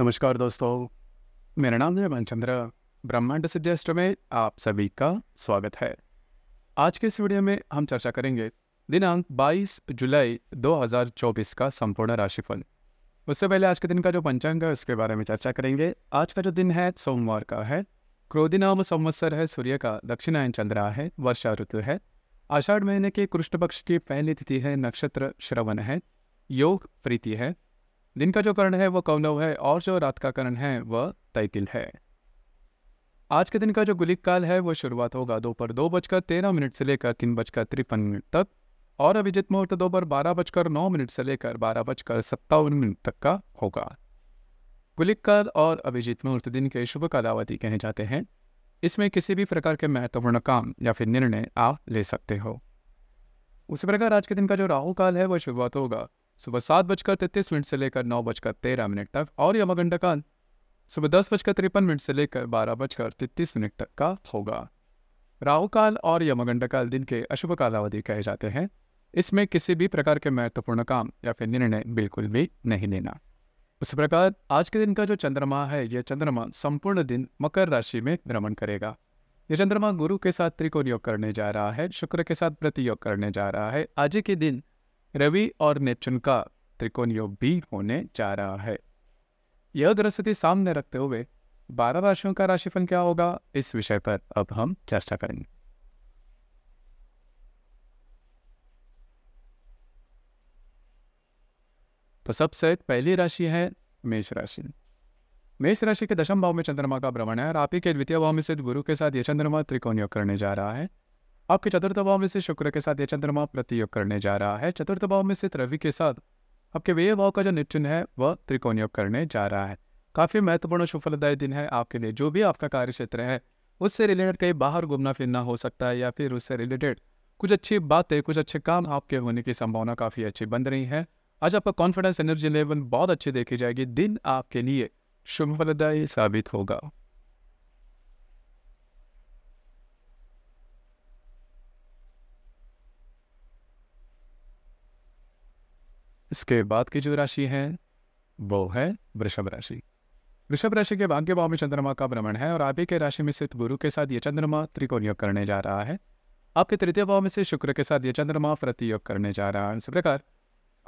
नमस्कार दोस्तों मेरा नाम है मनचंद्र ब्रह्मांड सिद्धेष्ट में आप सभी का स्वागत है आज के इस वीडियो में हम चर्चा करेंगे दिनांक 22 जुलाई 2024 का संपूर्ण राशिफल उससे पहले आज के दिन का जो पंचांग है उसके बारे में चर्चा करेंगे आज का जो दिन है सोमवार का है क्रोधी नाम संवत्सर है सूर्य का दक्षिणायन चंद्रा है वर्षा ऋतु है आषाढ़ महीने के कृष्ण पक्ष की पहली तिथि है नक्षत्र श्रवण है योग प्रीति है दिन का जो करण है वह कौनव है और जो रात का करण है वह तैतिल है आज के दिन का जो गुलिक काल है वह शुरुआत होगा दोपहर दो बजकर तेरह मिनट से लेकर तीन बजकर तिरपन मिनट तक और अभिजित मुहूर्त दोपहर बारह बजकर नौ मिनट से लेकर बारह बजकर सत्तावन मिनट तक का होगा गुलिक काल और अभिजित मुहूर्त दिन के शुभ कालावधि कहे जाते हैं इसमें किसी भी प्रकार के महत्वपूर्ण काम या फिर निर्णय आप ले सकते हो उसी प्रकार आज के दिन का जो राहु काल है वह शुरुआत होगा सुबह सात बजकर तैतीस मिनट से लेकर नौ बजकर तेरह मिनट तक और यमगंडा काल सुबह दस बजकर तिरपन मिनट से लेकर बारह बजकर तैतीस मिनट तक का होगा राहु काल और यमगंडा काल दिन के अशुभ कालावधि कहे जाते हैं इसमें किसी भी प्रकार के महत्वपूर्ण काम या फिर निर्णय बिल्कुल भी नहीं लेना उस प्रकार आज के दिन का जो चंद्रमा है यह चंद्रमा संपूर्ण दिन मकर राशि में भ्रमण करेगा यह चंद्रमा गुरु के साथ त्रिकोण योग करने जा रहा है शुक्र के साथ प्रति योग करने जा रहा है आज के दिन रवि और नेपचून का त्रिकोण योग भी होने जा रहा है यह दृस्थिति सामने रखते हुए बारह राशियों का राशिफल क्या होगा इस विषय पर अब हम चर्चा करेंगे तो सबसे पहली राशि है मेष राशि मेष राशि के दशम भाव में चंद्रमा का भ्रमण है और आप ही के द्वितीय भाव में स्थित गुरु के साथ यह चंद्रमा त्रिकोण योग करने जा रहा है आपके चतुर्थ भाव में से शुक्र के साथ ये चंद्रमा प्रतियोग करने जा रहा है चतुर्थ भाव में से रवि के साथ आपके व्यय भाव का जो निचिन है वह त्रिकोण योग करने जा रहा है काफ़ी महत्वपूर्ण सुफलदायी दिन है आपके लिए जो भी आपका कार्य क्षेत्र है उससे रिलेटेड कहीं बाहर घूमना फिरना हो सकता है या फिर उससे रिलेटेड कुछ अच्छी बातें कुछ अच्छे काम आपके होने की संभावना काफ़ी अच्छी बन रही है आज आपका कॉन्फिडेंस एनर्जी लेवल बहुत अच्छी देखी जाएगी दिन आपके लिए शुभ फलदायी साबित होगा इसके बाद की जो राशि है वो है वृषभ राशि वृषभ राशि के भाग्य भाव में चंद्रमा का भ्रमण है और आप ही के राशि में स्थित गुरु के साथ ये चंद्रमा त्रिकोण योग करने जा रहा है आपके तृतीय भाव में से शुक्र के साथ ये चंद्रमा प्रति योग करने जा रहा है इस प्रकार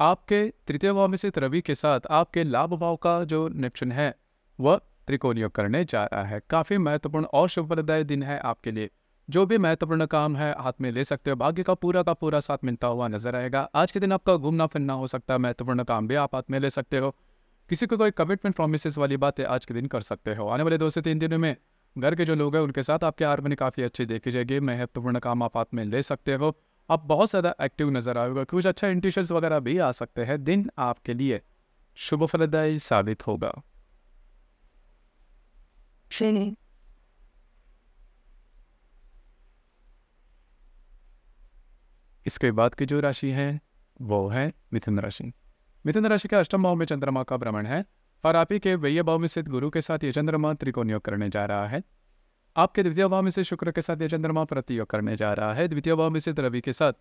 आपके तृतीय भाव में से रवि के साथ आपके लाभ भाव का जो निक्षण है वह त्रिकोण योग करने जा रहा है काफ़ी महत्वपूर्ण और शुभ दिन है आपके लिए जो भी महत्वपूर्ण काम है हाथ में ले सकते हो भाग्य का पूरा का पूरा साथ मिलता हुआ नजर आएगा आज के दिन आपका घूमना फिरना हो सकता है महत्वपूर्ण काम भी आप हाथ में ले सकते हो किसी को कोई कमिटमेंट प्रोमिस वाली बातें आज के दिन कर सकते हो आने वाले दो से तीन दिनों में घर के जो लोग हैं उनके साथ आपके आर्मनी काफ़ी अच्छी देखी जाएगी महत्वपूर्ण काम आप हाथ में ले सकते हो आप बहुत ज़्यादा एक्टिव नजर आएगा कुछ अच्छा इंट्यूशंस वगैरह भी आ सकते हैं दिन आपके लिए शुभ फलदायी साबित होगा इसके बाद की जो राशि है वो है मिथुन राशि मिथुन राशि के अष्टम भाव में चंद्रमा का भ्रमण है और आप ही के व्यय भाव में स्थित गुरु के साथ ये चंद्रमा त्रिकोण योग करने जा रहा है आपके द्वितीय भाव में से शुक्र के साथ ये चंद्रमा प्रतियोग करने जा रहा है द्वितीय भाव में से रवि के साथ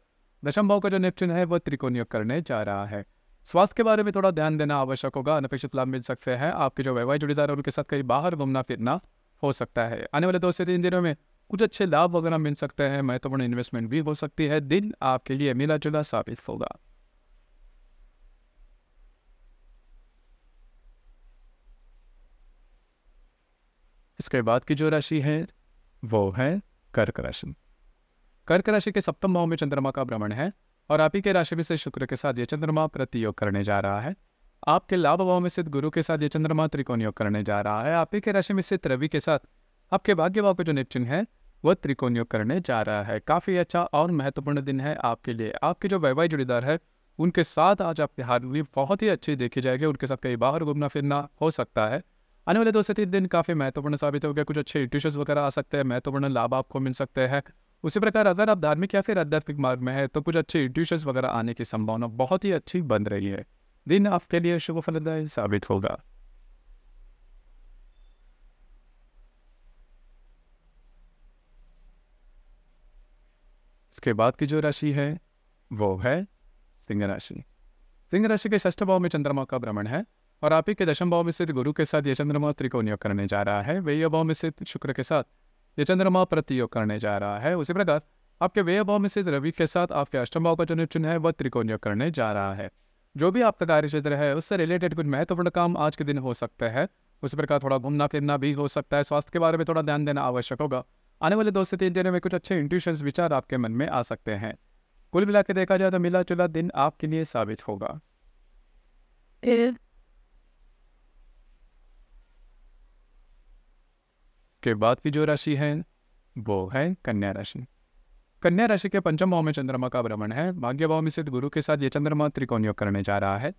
दशम भाव का जो नेपचुन है वह त्रिकोण योग करने जा रहा है स्वास्थ्य के बारे में थोड़ा ध्यान देना आवश्यक होगा अनपेक्षित लाभ मिल सकते हैं आपके जो वैवाहिक जुड़ेदार उनके साथ कहीं बाहर घूमना फिरना हो सकता है आने वाले दो से तीन दिनों में कुछ अच्छे लाभ वगैरह मिल सकते हैं महत्वपूर्ण इन्वेस्टमेंट भी हो सकती है दिन आपके लिए मिला जुला साबित होगा इसके बाद की जो राशि है वो है कर्क राशि कर्क राशि के सप्तम भाव में चंद्रमा का भ्रमण है और आप ही के राशि में से शुक्र के साथ ये चंद्रमा प्रतियोग करने जा रहा है आपके लाभ भाव में स्थित गुरु के साथ ये चंद्रमा त्रिकोण योग करने जा रहा है आप ही के राशि में स्थित रवि के साथ आपके भाग्य भाव पे जो निपचिन है वह त्रिकोण योग करने जा रहा है काफ़ी अच्छा और महत्वपूर्ण दिन है आपके लिए आपके जो वैवाहिक जुड़ीदार है उनके साथ आज आपकी हारमोनी बहुत ही अच्छी देखी जाएगी उनके साथ कहीं बाहर घूमना फिरना हो सकता है आने वाले दो से तीन दिन काफ़ी महत्वपूर्ण साबित हो गया कुछ अच्छे ट्यूशन्स वगैरह आ सकते हैं महत्वपूर्ण लाभ आपको मिल सकते हैं उसी प्रकार अगर आप धार्मिक या फिर आध्यात्मिक मार्ग में है तो कुछ अच्छे ट्यूशन्स वगैरह आने की संभावना बहुत ही अच्छी बन रही है दिन आपके लिए शुभ फलदायी साबित होगा उसके बाद की जो राशि है वो है सिंह राशि सिंह राशि के ष्ठ भाव में चंद्रमा का भ्रमण है और आप ही के दशम भाव में स्थित गुरु के साथ ये चंद्रमा त्रिकोण योग करने जा रहा है व्यय भाव में स्थित शुक्र के साथ ये चंद्रमा प्रतियोग करने जा रहा है उसी प्रकार आपके व्यय भाव में स्थित रवि के साथ आपके अष्टम भाव का जो चिन्ह है वह त्रिकोण योग करने जा रहा है जो भी आपका कार्य क्षेत्र है उससे रिलेटेड कुछ महत्वपूर्ण काम आज के दिन हो सकता है उसी प्रकार थोड़ा घूमना फिरना भी हो सकता है स्वास्थ्य के बारे में थोड़ा ध्यान देना आवश्यक होगा आने वाले दो से तीन दिनों में कुछ अच्छे इंट्यूशन विचार आपके मन में आ सकते हैं कुल मिला के देखा जाए तो मिला जुला दिन आपके लिए साबित होगा के बाद की जो राशि है वो है कन्या राशि कन्या राशि के पंचम भाव में चंद्रमा का भ्रमण है भाग्य भाव में स्थित गुरु के साथ ये चंद्रमा त्रिकोण योग करने जा रहा है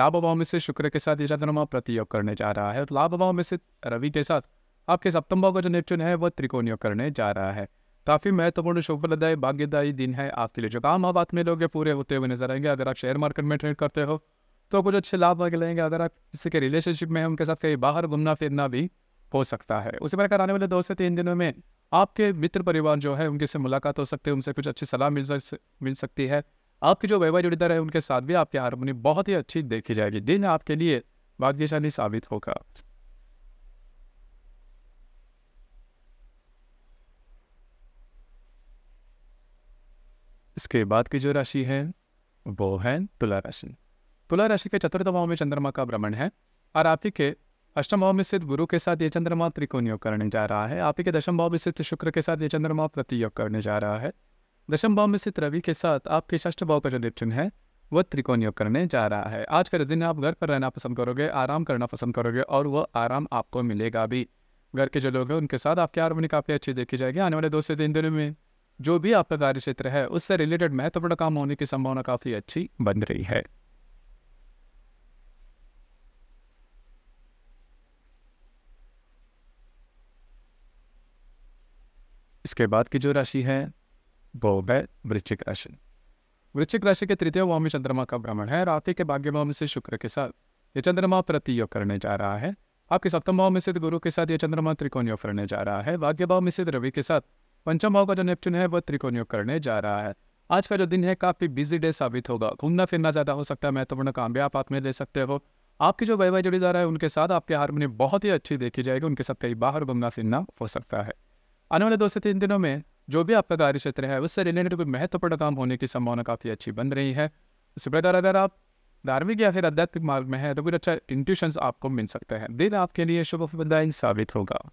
लाभ भाव में से शुक्र के साथ ये चंद्रमा प्रतियोग करने जा रहा है लाभ भाव में से रवि के साथ आपके सप्तम भाव का जो नेपच्यून है वह त्रिकोण योग करने जा रहा है काफ़ी महत्वपूर्ण शुभलदायी भाग्यदायी दिन है आपके लिए जो काम आप आत्मीय लोग पूरे होते हुए नजर आएंगे अगर आप शेयर मार्केट में ट्रेड करते हो तो कुछ अच्छे लाभ लेंगे अगर आप किसी के रिलेशनशिप में हैं उनके साथ कहीं बाहर घूमना फिरना भी हो सकता है उसी प्रकार आने वाले दो से तीन दिनों में आपके मित्र परिवार जो है उनके से मुलाकात हो सकती है उनसे कुछ अच्छी सलाह मिल सक, मिल सकती है आपकी जो वैवाहिक जुड़ीदार है उनके साथ भी आपकी हारमोनी बहुत ही अच्छी देखी जाएगी दिन आपके लिए भाग्यशाली साबित होगा इसके बाद की जो राशि है वो है तुला राशि तुला राशि के चतुर्थ भाव में चंद्रमा का भ्रमण है और आप ही के अष्टम भाव में स्थित गुरु के साथ ये चंद्रमा त्रिकोण योग करने जा रहा है आप ही के दशम भाव में स्थित शुक्र के साथ ये चंद्रमा प्रतियोग करने जा रहा है दशम भाव में स्थित रवि के साथ आपके षष्ठ भाव का जो निपचिन है वह त्रिकोण योग करने जा रहा है आज का दिन आप घर पर रहना पसंद करोगे आराम करना पसंद करोगे और वह आराम आपको मिलेगा भी घर के जो लोग हैं उनके साथ आपकी हारमोनी काफ़ी अच्छी देखी जाएगी आने वाले दो से तीन दिनों में जो भी आपका कार्य क्षेत्र है उससे रिलेटेड महत्वपूर्ण तो काम होने की संभावना काफ़ी अच्छी बन रही है इसके बाद की जो राशि है वो है वृश्चिक राशि वृश्चिक राशि के तृतीय भाव में चंद्रमा का भ्रमण है रात्रि के भाग्य भाव में से शुक्र के साथ यह चंद्रमा प्रतियोग करने जा रहा है आपके सप्तम भाव में से गुरु के साथ यह चंद्रमा त्रिकोण योग करने जा रहा है भाग्य भाव में से रवि के साथ पंचम भाव का जो नेपच्यून है वह त्रिकोण योग करने जा रहा है आज का जो दिन है काफी बिजी डे साबित होगा घूमना फिरना ज्यादा हो सकता है महत्वपूर्ण काम भी आप हाथ में ले सकते हो आपकी जो वैवाहिक जोड़ीदार है उनके साथ आपकी हारमोनी बहुत ही अच्छी देखी जाएगी उनके साथ कहीं बाहर घूमना फिरना हो सकता है आने वाले दो से तीन दिनों में जो भी आपका कार्य क्षेत्र है उससे रिलेटेड कोई महत्वपूर्ण काम होने की संभावना काफ़ी अच्छी बन रही है इसी प्रकार अगर आप धार्मिक या फिर आध्यात्मिक मार्ग में है तो कुछ अच्छा इंट्यूशन आपको मिल सकते हैं दिन आपके लिए शुभ साबित होगा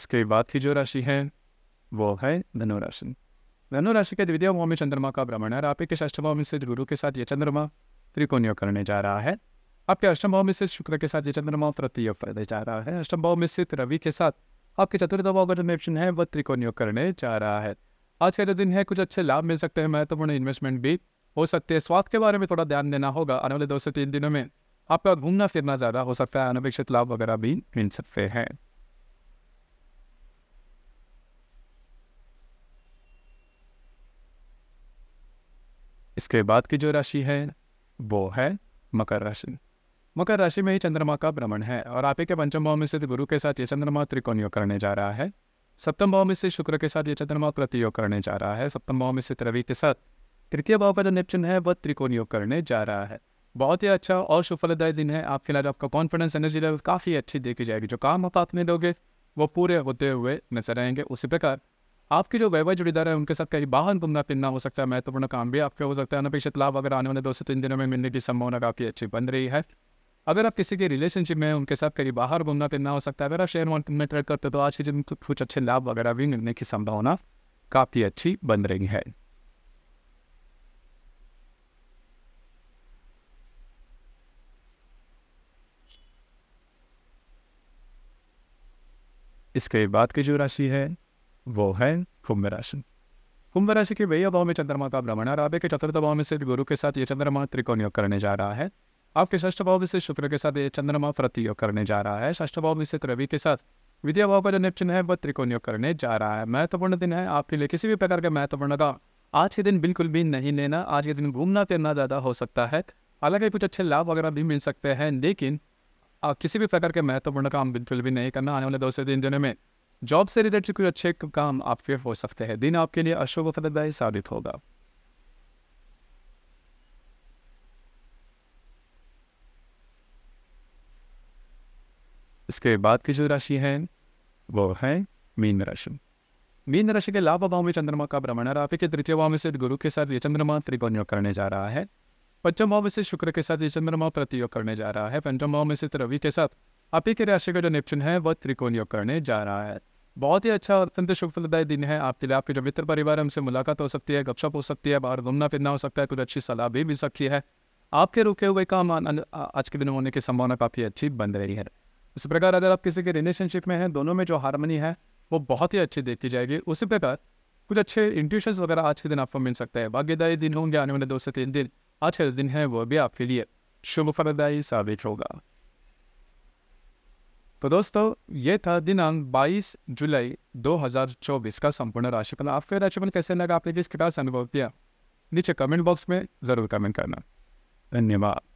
इसके बाद की जो राशि है वो है धनुराशि धनुराशि के द्वितीय भाव में चंद्रमा का भ्रमण है आप के अष्टम भाव में से गुरु के साथ ये चंद्रमा त्रिकोणियों करने जा रहा है आपके अष्टम भाव में से शुक्र के साथ ये चंद्रमा तृतीय करने जा रहा है अष्टम भाव में से रवि के साथ आपके चतुर्थ भाव का जो नेप्शन है वह त्रिकोणियों करने जा रहा है आज का जो दिन है कुछ अच्छे लाभ मिल सकते हैं महत्वपूर्ण इन्वेस्टमेंट भी हो सकते हैं स्वास्थ्य के बारे में थोड़ा ध्यान देना होगा आने वाले दो से तीन दिनों में आपका घूमना फिरना ज़्यादा हो सकता है अनपेक्षित लाभ वगैरह भी मिल सकते हैं इसके बाद की जो राशि है वो है मकर राशि मकर राशि में ही चंद्रमा का भ्रमण है और आप ही के पंचम भाव में स्थित गुरु के साथ ये चंद्रमा योग करने जा रहा है सप्तम भाव में से शुक्र के साथ ये चंद्रमा प्रतियोग करने जा रहा है सप्तम भाव में से रवि के साथ तृतीय भाव का जो नेपचुन है वह त्रिकोण योग करने जा रहा है बहुत ही अच्छा और सुफलदायी दिन है आपके लिए आपका कॉन्फिडेंस एनर्जी लेवल काफ़ी अच्छी देखी जाएगी जो काम आप हाथ में लोगे वो पूरे होते हुए नजर आएंगे उसी प्रकार आपके जो वैवाह जुड़ीदार है उनके साथ कहीं बाहन घूमना फिरना हो सकता है महत्वपूर्ण काम भी आपके हो सकता है अनपेक्षित लाभ अगर आने वाले दो से तीन दिनों में मिलने की संभावना काफ़ी अच्छी बन रही है अगर आप किसी के रिलेशनशिप में उनके साथ कहीं बाहर घूमना फिरना हो सकता है अगर आप शेयर मार्केट में ट्रेड करते हो तो आज के दिन कुछ अच्छे लाभ वगैरह भी मिलने की संभावना काफ़ी अच्छी बन रही है इसके बाद की जो राशि है वो है कुंभ राशि कुंभ राशि के वही भाव में चंद्रमा का भ्रमण है के चतुर्थ भाव में से गुरु के साथ ये चंद्रमा त्रिकोण योग करने जा रहा है आपके ष्ठ भाव से शुक्र के साथ ये चंद्रमा प्रति योग करने जा रहा है ष्ठ भाव में से रवि के साथ विद्या भाव का जो निपचन है वह त्रिकोण योग करने जा रहा है महत्वपूर्ण दिन है आपके लिए किसी भी प्रकार का महत्वपूर्ण का आज के दिन बिल्कुल भी नहीं लेना आज के दिन घूमना तिरना ज़्यादा हो सकता है हालांकि कुछ अच्छे लाभ वगैरह भी मिल सकते हैं लेकिन किसी भी प्रकार के महत्वपूर्ण काम बिल्कुल भी नहीं करना आने वाले दो से तीन दिनों में जॉब से रिलेटेड कोई अच्छे काम आपके हो सकते हैं दिन आपके लिए अशुभ फलदायी साबित होगा इसके बाद की जो राशि है वो है मीन राशि मीन राशि के लाभ भाव में चंद्रमा का भ्रमण है आपके के तृतीय भाव में से गुरु के साथ ये चंद्रमा त्रिकोण योग करने जा रहा है पंचम भाव में से शुक्र के साथ ये चंद्रमा प्रतियोग करने जा रहा है पंचम भाव में से रवि के साथ आप ही के राशि का जो निपचन है वह त्रिकोण योग करने जा रहा है बहुत ही अच्छा और अत्यंत शुभ फलदायी दिन है आपके लिए आपके जो मित्र परिवार हमसे मुलाकात हो सकती है गपशप हो सकती है बाहर घूमना फिरना हो सकता है कुछ अच्छी सलाह भी मिल सकती है आपके रुके हुए काम आज के दिन होने की संभावना काफ़ी अच्छी बन रही है इस प्रकार अगर आप किसी के रिलेशनशिप में हैं दोनों में जो हारमोनी है वो बहुत ही अच्छी देखी जाएगी उसी प्रकार कुछ अच्छे इंट्यूशन वगैरह आज के दिन आपको मिल सकता है भाग्यदायी दिन होंगे आने वाले दो से तीन दिन आज का दिन है वो भी आपके लिए शुभ फलदायी साबित होगा तो दोस्तों ये था दिनांक 22 जुलाई 2024 का संपूर्ण राशिफल आपके राशिफल कैसे लगा आपने किस किताब से अनुभव किया नीचे कमेंट बॉक्स में ज़रूर कमेंट करना धन्यवाद